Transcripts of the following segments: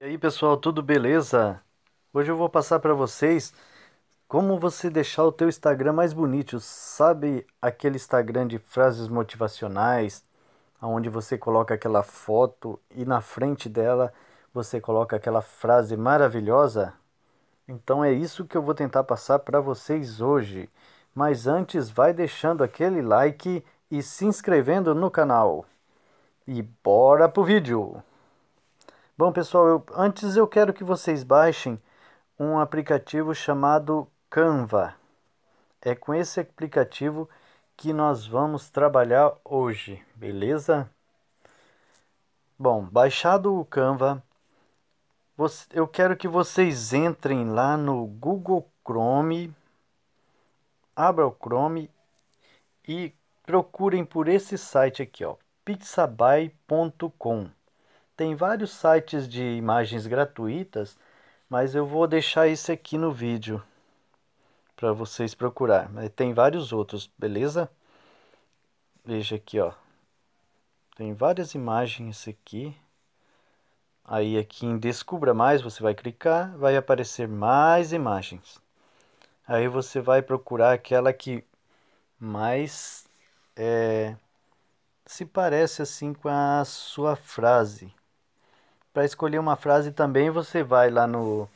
E aí pessoal, tudo beleza? Hoje eu vou passar para vocês como você deixar o teu Instagram mais bonito. Sabe aquele Instagram de frases motivacionais, onde você coloca aquela foto e na frente dela você coloca aquela frase maravilhosa? Então é isso que eu vou tentar passar para vocês hoje. Mas antes, vai deixando aquele like e se inscrevendo no canal. E bora pro vídeo! Bom, pessoal, eu, antes eu quero que vocês baixem um aplicativo chamado Canva. É com esse aplicativo que nós vamos trabalhar hoje, beleza? Bom, baixado o Canva, você, eu quero que vocês entrem lá no Google Chrome, abra o Chrome e procurem por esse site aqui, ó, pixabay.com. Tem vários sites de imagens gratuitas, mas eu vou deixar isso aqui no vídeo para vocês procurar. Tem vários outros, beleza? Veja aqui, ó. Tem várias imagens aqui. Aí aqui em Descubra Mais, você vai clicar, vai aparecer mais imagens. Aí você vai procurar aquela que mais é, se parece assim com a sua frase para escolher uma frase também você vai lá no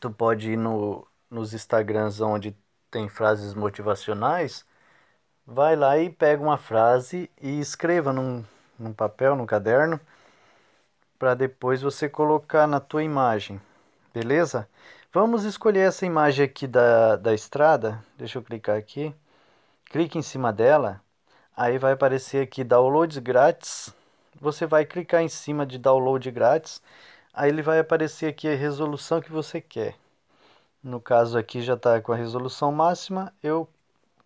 tu pode ir no, nos Instagrams onde tem frases motivacionais, vai lá e pega uma frase e escreva num, num papel, num caderno, para depois você colocar na tua imagem, beleza? Vamos escolher essa imagem aqui da, da estrada, deixa eu clicar aqui, clique em cima dela, aí vai aparecer aqui downloads grátis, você vai clicar em cima de download grátis, aí ele vai aparecer aqui a resolução que você quer. No caso aqui já está com a resolução máxima, eu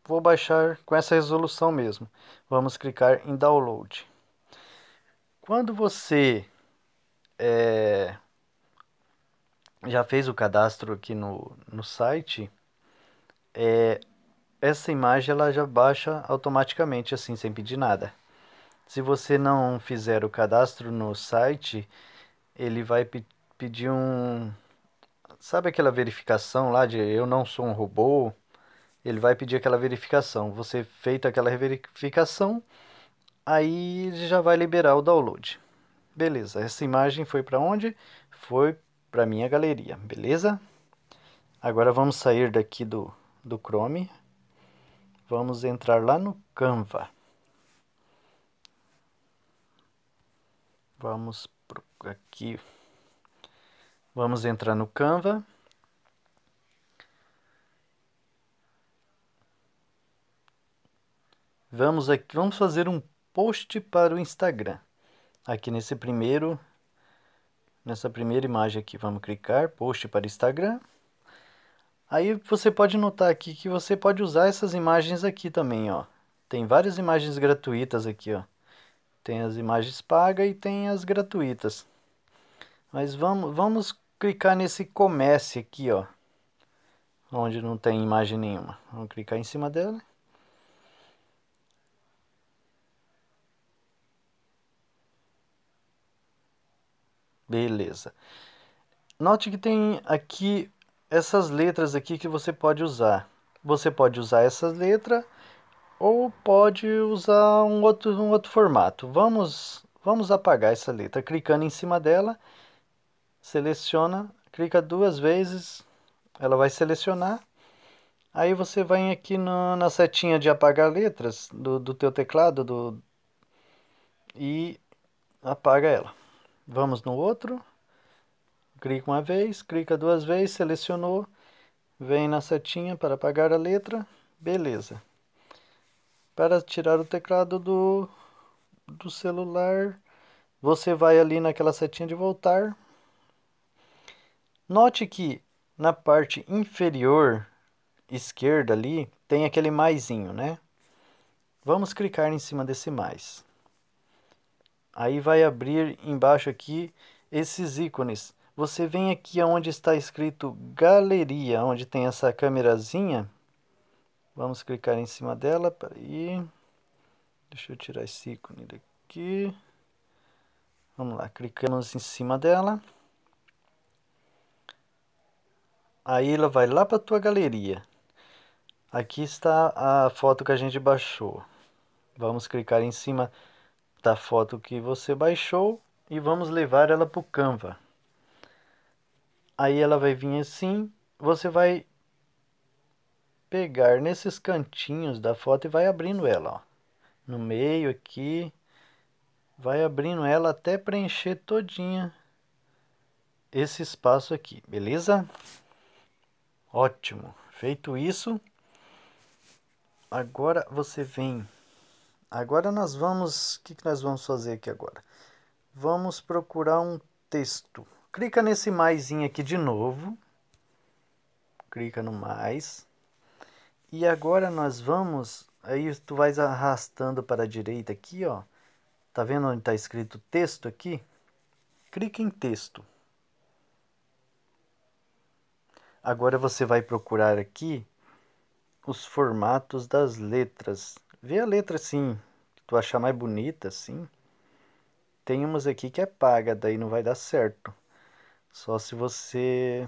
vou baixar com essa resolução mesmo. Vamos clicar em download. Quando você é, já fez o cadastro aqui no, no site, é, essa imagem ela já baixa automaticamente assim, sem pedir nada. Se você não fizer o cadastro no site, ele vai pe pedir um. Sabe aquela verificação lá de eu não sou um robô? Ele vai pedir aquela verificação. Você feita aquela verificação, aí ele já vai liberar o download. Beleza, essa imagem foi para onde? Foi para minha galeria, beleza? Agora vamos sair daqui do, do Chrome. Vamos entrar lá no Canva. Vamos aqui. Vamos entrar no Canva. Vamos aqui, vamos fazer um post para o Instagram. Aqui nesse primeiro nessa primeira imagem aqui, vamos clicar post para Instagram. Aí você pode notar aqui que você pode usar essas imagens aqui também, ó. Tem várias imagens gratuitas aqui, ó. Tem as imagens pagas e tem as gratuitas. Mas vamos, vamos clicar nesse comece aqui, ó. Onde não tem imagem nenhuma. Vamos clicar em cima dela. Beleza. Note que tem aqui essas letras aqui que você pode usar. Você pode usar essas letras ou pode usar um outro, um outro formato. Vamos, vamos apagar essa letra, clicando em cima dela, seleciona, clica duas vezes, ela vai selecionar, aí você vai aqui no, na setinha de apagar letras do, do teu teclado do, e apaga ela. Vamos no outro, clica uma vez, clica duas vezes, selecionou, vem na setinha para apagar a letra, beleza. Para tirar o teclado do, do celular, você vai ali naquela setinha de voltar. Note que na parte inferior esquerda ali tem aquele maisinho, né? Vamos clicar em cima desse mais. Aí vai abrir embaixo aqui esses ícones. Você vem aqui onde está escrito galeria, onde tem essa câmerazinha. Vamos clicar em cima dela, para ir. Deixa eu tirar esse ícone daqui. Vamos lá, clicamos em cima dela. Aí ela vai lá para tua galeria. Aqui está a foto que a gente baixou. Vamos clicar em cima da foto que você baixou e vamos levar ela para o Canva. Aí ela vai vir assim, você vai pegar nesses cantinhos da foto e vai abrindo ela, ó. No meio aqui, vai abrindo ela até preencher todinha esse espaço aqui, beleza? Ótimo. Feito isso, agora você vem. Agora nós vamos, o que, que nós vamos fazer aqui agora? Vamos procurar um texto. Clica nesse maisinho aqui de novo. Clica no mais. E agora nós vamos, aí tu vais arrastando para a direita aqui, ó. Tá vendo onde está escrito texto aqui? Clique em texto. Agora você vai procurar aqui os formatos das letras. Vê a letra assim, que tu achar mais bonita assim. Tem umas aqui que é paga, daí não vai dar certo. Só se você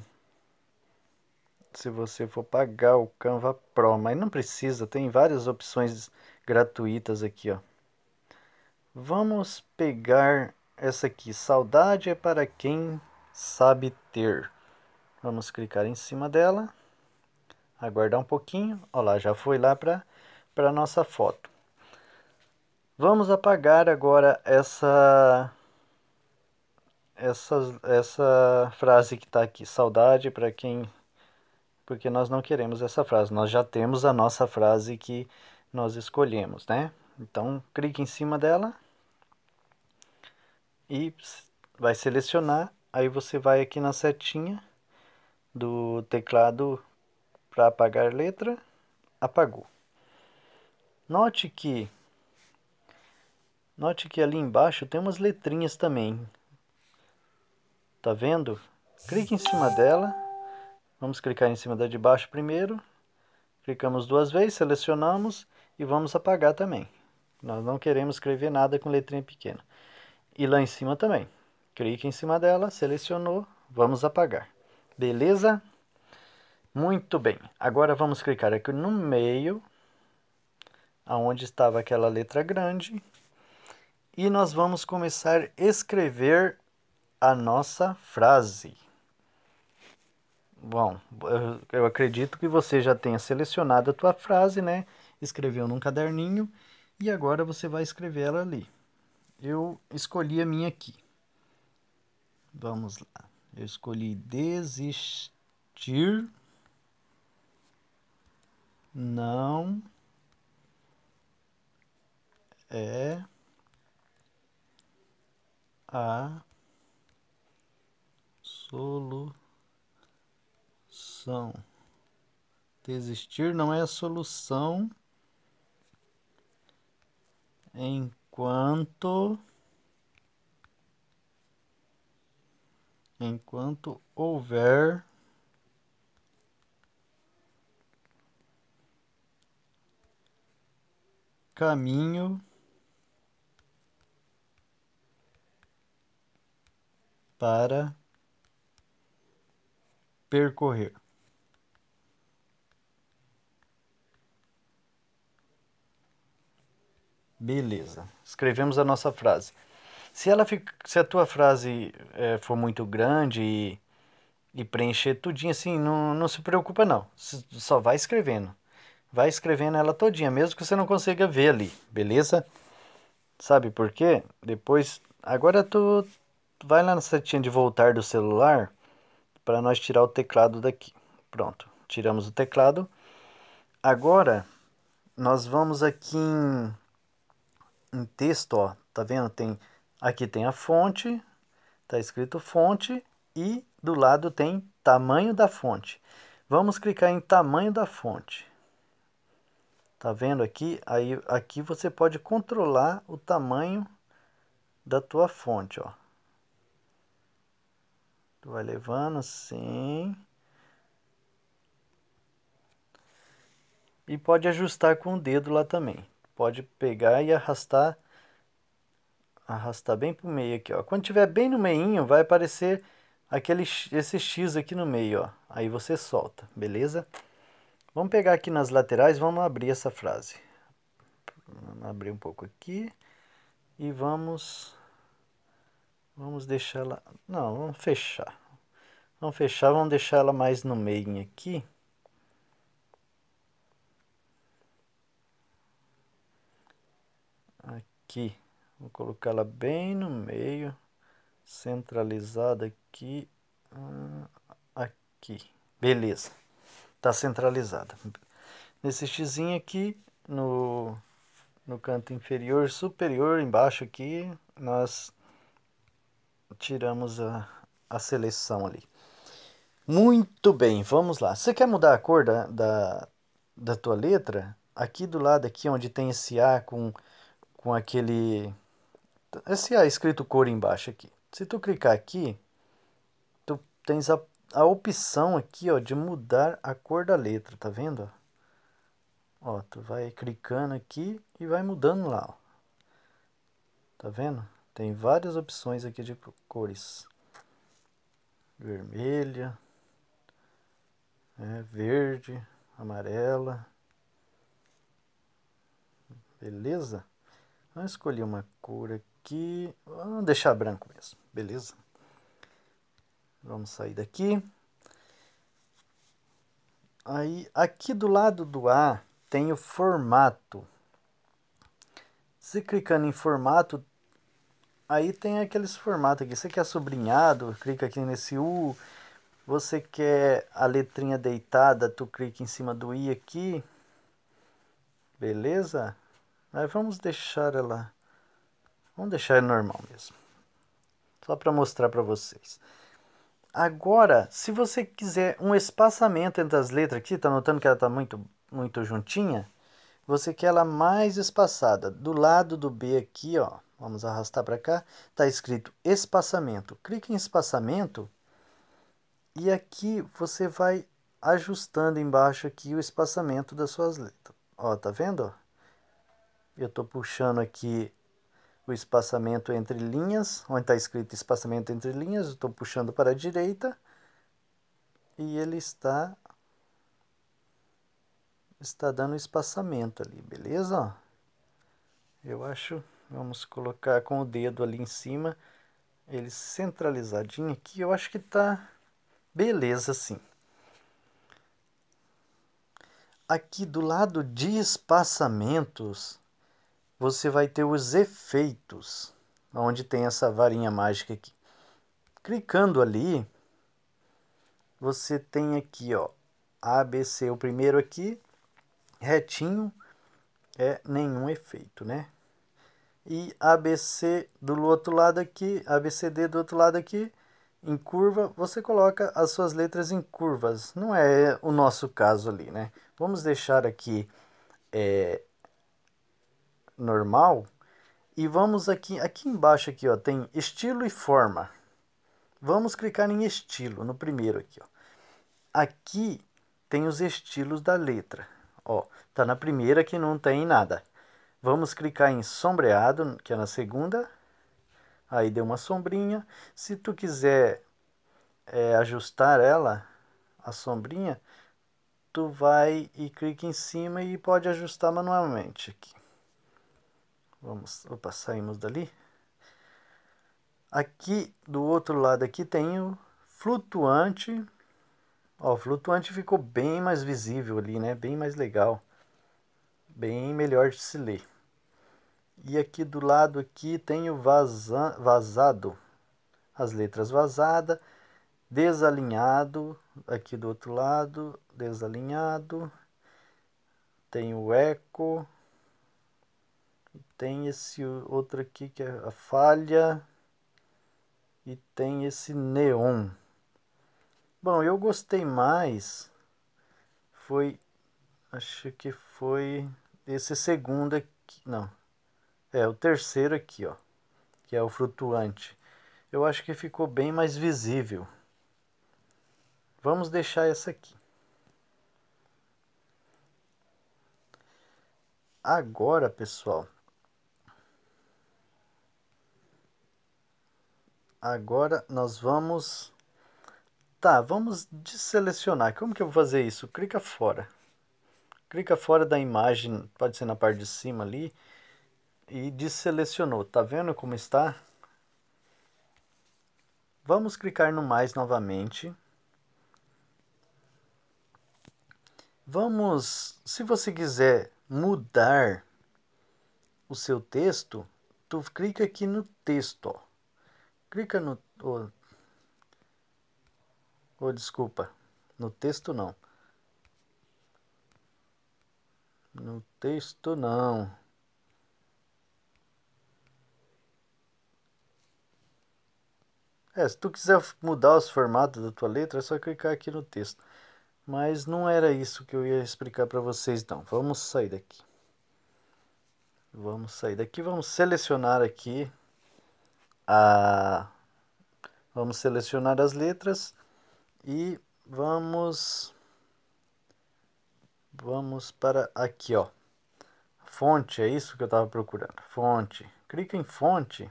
se você for pagar o Canva Pro, mas não precisa, tem várias opções gratuitas aqui, ó. Vamos pegar essa aqui, saudade é para quem sabe ter. Vamos clicar em cima dela, aguardar um pouquinho, olha lá, já foi lá para a nossa foto. Vamos apagar agora essa essa, essa frase que está aqui, saudade para quem porque nós não queremos essa frase. Nós já temos a nossa frase que nós escolhemos, né? Então, clique em cima dela e vai selecionar. Aí você vai aqui na setinha do teclado para apagar letra, apagou. Note que Note que ali embaixo tem umas letrinhas também. Tá vendo? Clique em cima dela Vamos clicar em cima da de baixo primeiro. Clicamos duas vezes, selecionamos e vamos apagar também. Nós não queremos escrever nada com letrinha pequena. E lá em cima também. Clique em cima dela, selecionou, vamos apagar. Beleza? Muito bem. Agora vamos clicar aqui no meio, aonde estava aquela letra grande. E nós vamos começar a escrever a nossa frase. Bom, eu acredito que você já tenha selecionado a tua frase, né? Escreveu num caderninho e agora você vai escrever ela ali. Eu escolhi a minha aqui. Vamos lá. Eu escolhi desistir. Não é a solução solução. Desistir não é a solução enquanto enquanto houver caminho para percorrer. Beleza. Escrevemos a nossa frase. Se, ela se a tua frase é, for muito grande e, e preencher tudinho assim, não, não se preocupa não. Só vai escrevendo. Vai escrevendo ela todinha, mesmo que você não consiga ver ali, beleza? Sabe por quê? Depois, agora tu vai lá na setinha de voltar do celular para nós tirar o teclado daqui. Pronto, tiramos o teclado. Agora nós vamos aqui em um texto, ó, tá vendo? Tem, aqui tem a fonte, tá escrito fonte e do lado tem tamanho da fonte. Vamos clicar em tamanho da fonte. Tá vendo aqui? Aí aqui você pode controlar o tamanho da tua fonte, ó. Tu vai levando assim. E pode ajustar com o dedo lá também pode pegar e arrastar arrastar bem o meio aqui, ó. Quando tiver bem no meio vai aparecer aquele esse X aqui no meio, ó. Aí você solta, beleza? Vamos pegar aqui nas laterais, vamos abrir essa frase. Vamos abrir um pouco aqui e vamos vamos deixar ela, não, vamos fechar. Vamos fechar, vamos deixar ela mais no meio aqui. aqui. Vou colocá-la bem no meio, centralizada aqui, hum, aqui. Beleza, está centralizada. Nesse x aqui, no, no canto inferior, superior, embaixo aqui, nós tiramos a, a seleção ali. Muito bem, vamos lá. Você quer mudar a cor da, da, da tua letra? Aqui do lado, aqui onde tem esse A com com aquele... Esse é escrito cor embaixo aqui. Se tu clicar aqui, tu tens a, a opção aqui ó, de mudar a cor da letra, tá vendo? Ó, tu vai clicando aqui e vai mudando lá, ó. Tá vendo? Tem várias opções aqui de cores. Vermelha, é, verde, amarela. Beleza? Vamos escolher uma cor aqui. Vamos deixar branco mesmo, beleza? Vamos sair daqui. Aí, aqui do lado do A tem o formato. Se clicando em formato, aí tem aqueles formatos aqui. Você quer sobrinhado, clica aqui nesse U. Você quer a letrinha deitada, tu clica em cima do I aqui. Beleza? Mas vamos deixar ela... Vamos deixar ela normal mesmo. Só para mostrar para vocês. Agora, se você quiser um espaçamento entre as letras aqui, tá notando que ela tá muito, muito juntinha? Você quer ela mais espaçada. Do lado do B aqui, ó, vamos arrastar para cá, tá escrito espaçamento. Clique em espaçamento e aqui você vai ajustando embaixo aqui o espaçamento das suas letras. Ó, tá vendo? eu estou puxando aqui o espaçamento entre linhas, onde está escrito espaçamento entre linhas, estou puxando para a direita e ele está está dando espaçamento ali, beleza? Eu acho, vamos colocar com o dedo ali em cima, ele centralizadinho aqui, eu acho que tá beleza sim. Aqui do lado de espaçamentos, você vai ter os efeitos, onde tem essa varinha mágica aqui. Clicando ali, você tem aqui, ó, ABC, o primeiro aqui, retinho, é nenhum efeito, né? E ABC do outro lado aqui, ABCD do outro lado aqui, em curva, você coloca as suas letras em curvas. Não é o nosso caso ali, né? Vamos deixar aqui é, normal e vamos aqui, aqui embaixo aqui, ó, tem estilo e forma. Vamos clicar em estilo, no primeiro aqui, ó. Aqui tem os estilos da letra, ó, tá na primeira que não tem nada. Vamos clicar em sombreado, que é na segunda, aí deu uma sombrinha. Se tu quiser é, ajustar ela, a sombrinha, tu vai e clica em cima e pode ajustar manualmente aqui. Vamos, opa, saímos dali. Aqui do outro lado aqui tem o flutuante. Ó, o flutuante ficou bem mais visível ali, né? Bem mais legal. Bem melhor de se ler. E aqui do lado aqui tem o vaza, vazado. As letras vazada, desalinhado, aqui do outro lado, desalinhado. Tem o eco, tem esse outro aqui que é a falha e tem esse neon. Bom, eu gostei mais foi acho que foi esse segundo aqui, não. É o terceiro aqui, ó, que é o flutuante. Eu acho que ficou bem mais visível. Vamos deixar essa aqui. Agora, pessoal, agora nós vamos... Tá, vamos desselecionar. Como que eu vou fazer isso? Clica fora. Clica fora da imagem, pode ser na parte de cima ali. E desselecionou. Tá vendo como está? Vamos clicar no mais novamente. Vamos, se você quiser mudar o seu texto, tu clica aqui no texto, ó clica no... Ou, oh, desculpa, no texto não. No texto não. É, se tu quiser mudar os formatos da tua letra, é só clicar aqui no texto. Mas não era isso que eu ia explicar para vocês, não. Vamos sair daqui. Vamos sair daqui, vamos selecionar aqui a vamos selecionar as letras e vamos vamos para aqui ó fonte é isso que eu estava procurando fonte clica em fonte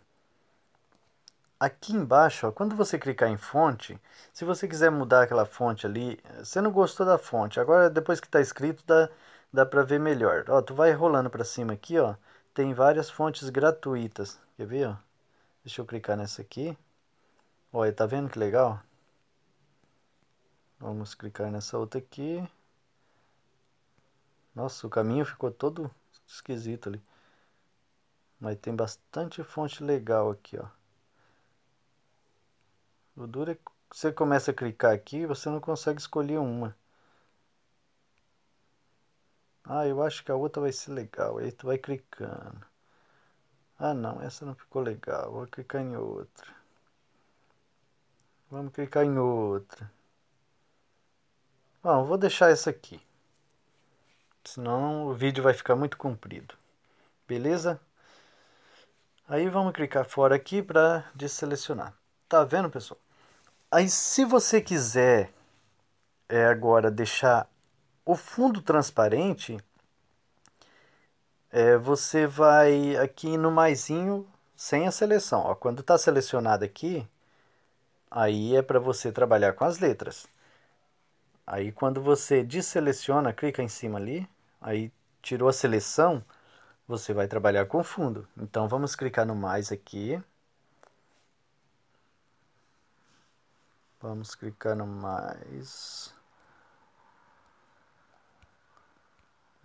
aqui embaixo ó, quando você clicar em fonte se você quiser mudar aquela fonte ali você não gostou da fonte agora depois que está escrito dá dá para ver melhor ó tu vai rolando para cima aqui ó tem várias fontes gratuitas quer ver ó Deixa eu clicar nessa aqui. Olha, tá vendo que legal? Vamos clicar nessa outra aqui. Nossa, o caminho ficou todo esquisito ali. Mas tem bastante fonte legal aqui, ó. O duro é você começa a clicar aqui, e você não consegue escolher uma. Ah, eu acho que a outra vai ser legal. Aí tu vai clicando. Ah não, essa não ficou legal, vou clicar em outra. Vamos clicar em outra. Bom, vou deixar essa aqui. Senão o vídeo vai ficar muito comprido. Beleza? Aí vamos clicar fora aqui para deselecionar. Tá vendo, pessoal? Aí se você quiser é, agora deixar o fundo transparente, é, você vai aqui no maisinho sem a seleção. Ó, quando está selecionado aqui, aí é para você trabalhar com as letras. Aí quando você deseleciona, clica em cima ali, aí tirou a seleção, você vai trabalhar com fundo. Então vamos clicar no mais aqui. Vamos clicar no mais.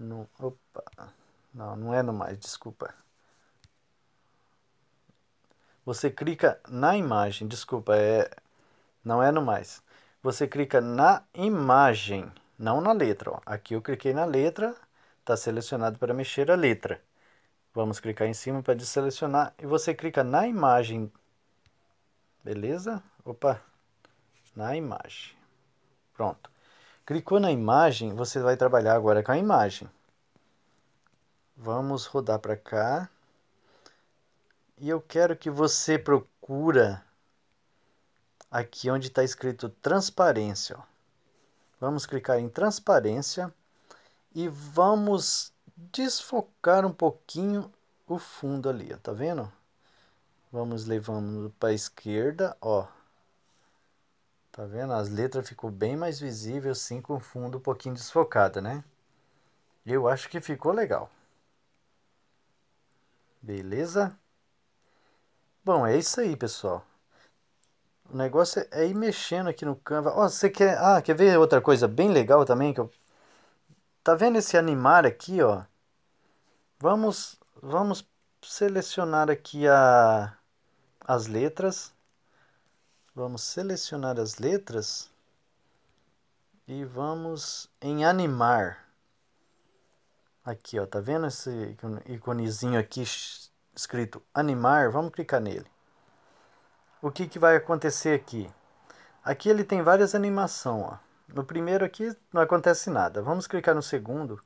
No, opa. Não, não é no mais, desculpa. Você clica na imagem, desculpa, é não é no mais. Você clica na imagem, não na letra. Ó. Aqui eu cliquei na letra, está selecionado para mexer a letra. Vamos clicar em cima para deselecionar e você clica na imagem. Beleza? Opa, na imagem. Pronto. Clicou na imagem, você vai trabalhar agora com a imagem. Vamos rodar para cá. E eu quero que você procura aqui onde está escrito transparência. Ó. Vamos clicar em transparência e vamos desfocar um pouquinho o fundo ali, ó, tá vendo? Vamos levando para a esquerda, ó. Tá vendo? As letras ficou bem mais visível sim, com o fundo um pouquinho desfocado, né? Eu acho que ficou legal. Beleza? Bom, é isso aí, pessoal. O negócio é ir mexendo aqui no Canva. Ó, oh, você quer... Ah, quer ver outra coisa bem legal também? Que eu... Tá vendo esse animar aqui, ó? Vamos, vamos selecionar aqui a... as letras. Vamos selecionar as letras. E vamos em animar. Aqui, ó, tá vendo esse iconezinho aqui escrito animar? Vamos clicar nele. O que, que vai acontecer aqui? Aqui ele tem várias animações, ó. No primeiro aqui não acontece nada. Vamos clicar no segundo.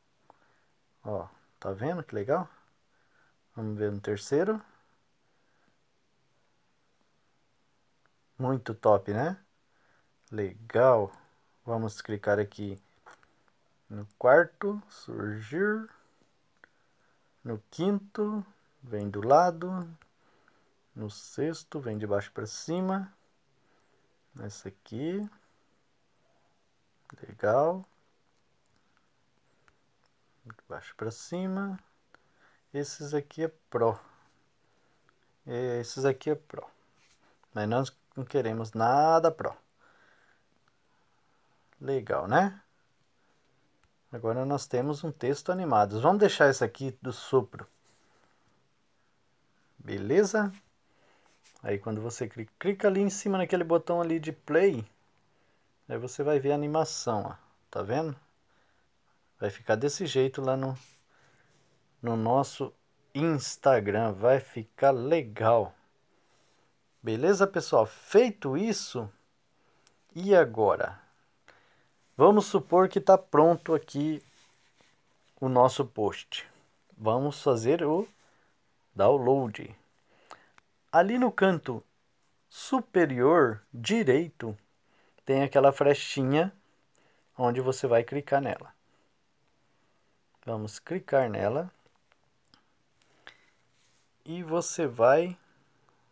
Ó, tá vendo que legal? Vamos ver no terceiro. Muito top, né? Legal. Vamos clicar aqui no quarto, surgir, no quinto, vem do lado, no sexto, vem de baixo para cima, nessa aqui, legal, de baixo para cima, esses aqui é pro, é, esses aqui é pro, mas nós não queremos nada pro, legal, né? Agora nós temos um texto animado. Vamos deixar isso aqui do sopro. Beleza? Aí quando você clica, clica ali em cima naquele botão ali de play, aí você vai ver a animação, ó. Tá vendo? Vai ficar desse jeito lá no, no nosso Instagram. Vai ficar legal. Beleza, pessoal? Feito isso, e agora? Vamos supor que está pronto aqui o nosso post. Vamos fazer o download. Ali no canto superior direito tem aquela frestinha onde você vai clicar nela. Vamos clicar nela e você vai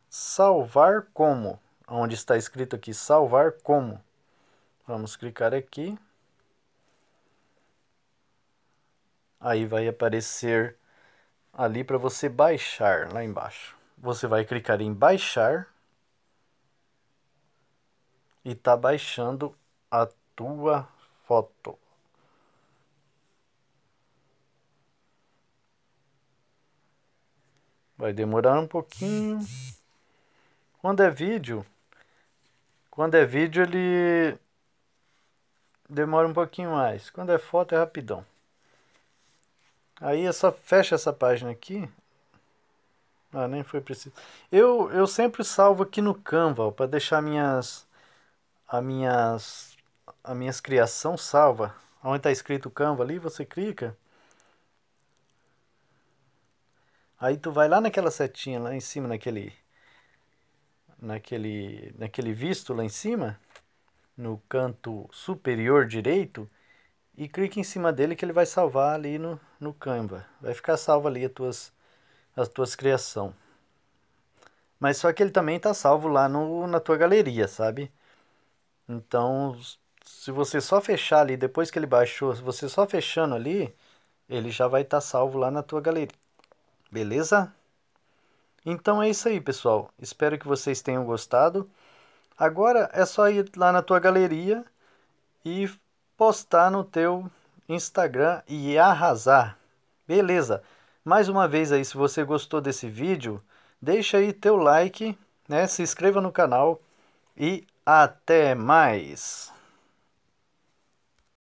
salvar como, onde está escrito aqui salvar como. Vamos clicar aqui. Aí vai aparecer ali para você baixar lá embaixo. Você vai clicar em baixar e tá baixando a tua foto. Vai demorar um pouquinho. Quando é vídeo, quando é vídeo ele demora um pouquinho mais. Quando é foto é rapidão. Aí eu só fecho essa página aqui. Ah, nem foi preciso. Eu, eu sempre salvo aqui no Canva para deixar minhas a minhas a minhas criação salva. Onde está escrito Canva ali, você clica. Aí tu vai lá naquela setinha lá em cima naquele naquele naquele visto lá em cima no canto superior direito e clique em cima dele que ele vai salvar ali no, no Canva. Vai ficar salvo ali as tuas, as tuas criação. Mas só que ele também está salvo lá no, na tua galeria, sabe? Então, se você só fechar ali, depois que ele baixou, se você só fechando ali, ele já vai estar tá salvo lá na tua galeria. Beleza? Então é isso aí, pessoal. Espero que vocês tenham gostado. Agora é só ir lá na tua galeria e postar no teu Instagram e arrasar. Beleza? Mais uma vez aí, se você gostou desse vídeo, deixa aí teu like, né? Se inscreva no canal e até mais.